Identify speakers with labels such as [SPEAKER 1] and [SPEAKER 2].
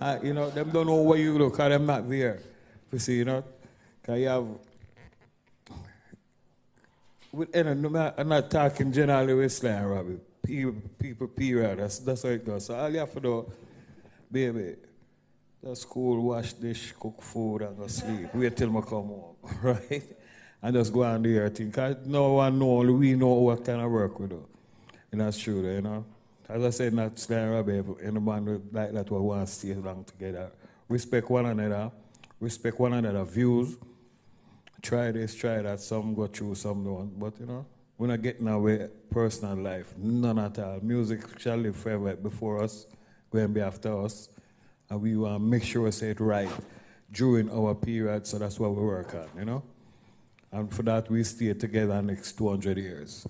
[SPEAKER 1] Uh, you know, them don't know where you look, and them not there. You see, you know, cause you have. With, and I'm not, talking generally with slang, Robbie. People, people, period. That's, that's how it goes. So all you have to do, baby, just cool. wash dish, cook food, and go sleep. Wait till I come home, right? And just go out there. your think Cause no one know, we know what kind of work we do. And that's true, you know. As I said not Stan Robbie, anyone like that who want to stay long together. Respect one another, respect one another views. Try this, try that, some go through, some don't. But you know, we're not getting away personal life, none at all. Music shall live forever before us, going be after us. And we want to make sure we say it right during our period, so that's what we work on, you know? And for that, we stay together next 200 years.